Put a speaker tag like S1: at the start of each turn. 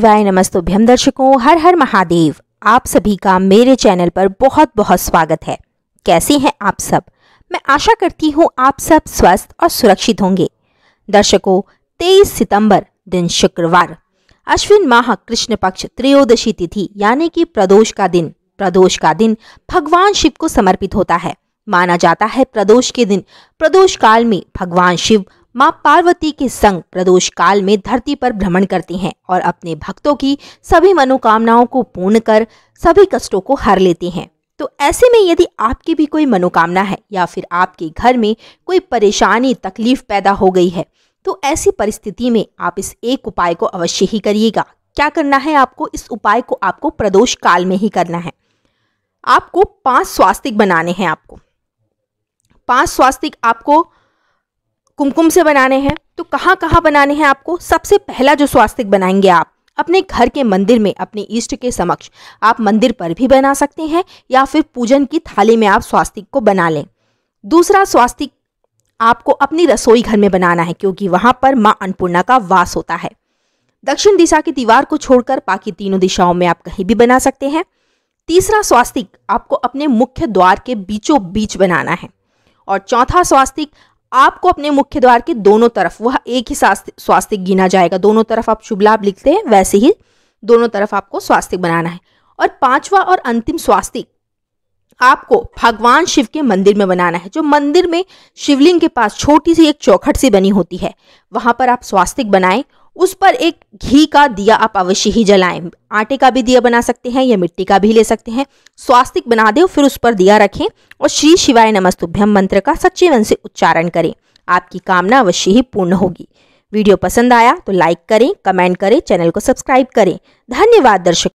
S1: शिवाय नमस्तुभ्यम दर्शकों हर हर महादेव आप सभी का मेरे चैनल पर बहुत बहुत स्वागत है कैसे हैं आप सब मैं आशा करती हूँ आप सब स्वस्थ और सुरक्षित होंगे दर्शकों 23 सितंबर दिन शुक्रवार अश्विन माह कृष्ण पक्ष त्रयोदशी तिथि यानी कि प्रदोष का दिन प्रदोष का दिन भगवान शिव को समर्पित होता है माना जाता है प्रदोष के दिन प्रदोष काल में भगवान शिव माँ पार्वती के संग प्रदोष काल में धरती पर भ्रमण करती हैं और अपने भक्तों की सभी मनोकामनाओं को पूर्ण कर सभी कष्टों को हर लेती हैं तो ऐसे में यदि आपकी भी कोई मनोकामना है या फिर आपके घर में कोई परेशानी तकलीफ पैदा हो गई है तो ऐसी परिस्थिति में आप इस एक उपाय को अवश्य ही करिएगा क्या करना है आपको इस उपाय को आपको प्रदोष काल में ही करना है आपको पांच स्वास्तिक बनाने हैं आपको पांच स्वास्तिक आपको कुमकुम से बनाने हैं तो कहाँ कहाँ बनाने हैं आपको सबसे पहला जो स्वास्तिक बनाएंगे आप अपने घर के मंदिर में अपने इष्ट के समक्ष आप मंदिर पर भी बना सकते हैं या फिर पूजन की थाली में आप स्वास्तिक को बना लें दूसरा स्वास्तिक आपको अपनी रसोई घर में बनाना है क्योंकि वहाँ पर माँ अन्नपूर्णा का वास होता है दक्षिण दिशा की दीवार को छोड़कर बाकी तीनों दिशाओं में आप कहीं भी बना सकते हैं तीसरा स्वास्तिक आपको अपने मुख्य द्वार के बीचों बीच बनाना है और चौथा स्वास्तिक आपको अपने मुख्य द्वार के दोनों तरफ वह एक ही स्वास्थ्य गिना जाएगा दोनों तरफ आप शुभ लाभ लिखते हैं वैसे ही दोनों तरफ आपको स्वास्थ्य बनाना है और पांचवा और अंतिम स्वास्थ्य आपको भगवान शिव के मंदिर में बनाना है जो मंदिर में शिवलिंग के पास छोटी सी एक चौखट सी बनी होती है वहां पर आप स्वास्तिक बनाएं उस पर एक घी का दिया आप अवश्य ही जलाएं आटे का भी दिया बना सकते हैं या मिट्टी का भी ले सकते हैं स्वास्तिक बना दें फिर उस पर दिया रखें और श्री शिवाय नमस्तुभ्यम मंत्र का सच्चे मन से उच्चारण करें आपकी कामना अवश्य ही पूर्ण होगी वीडियो पसंद आया तो लाइक करें कमेंट करें चैनल को सब्सक्राइब करें धन्यवाद दर्शक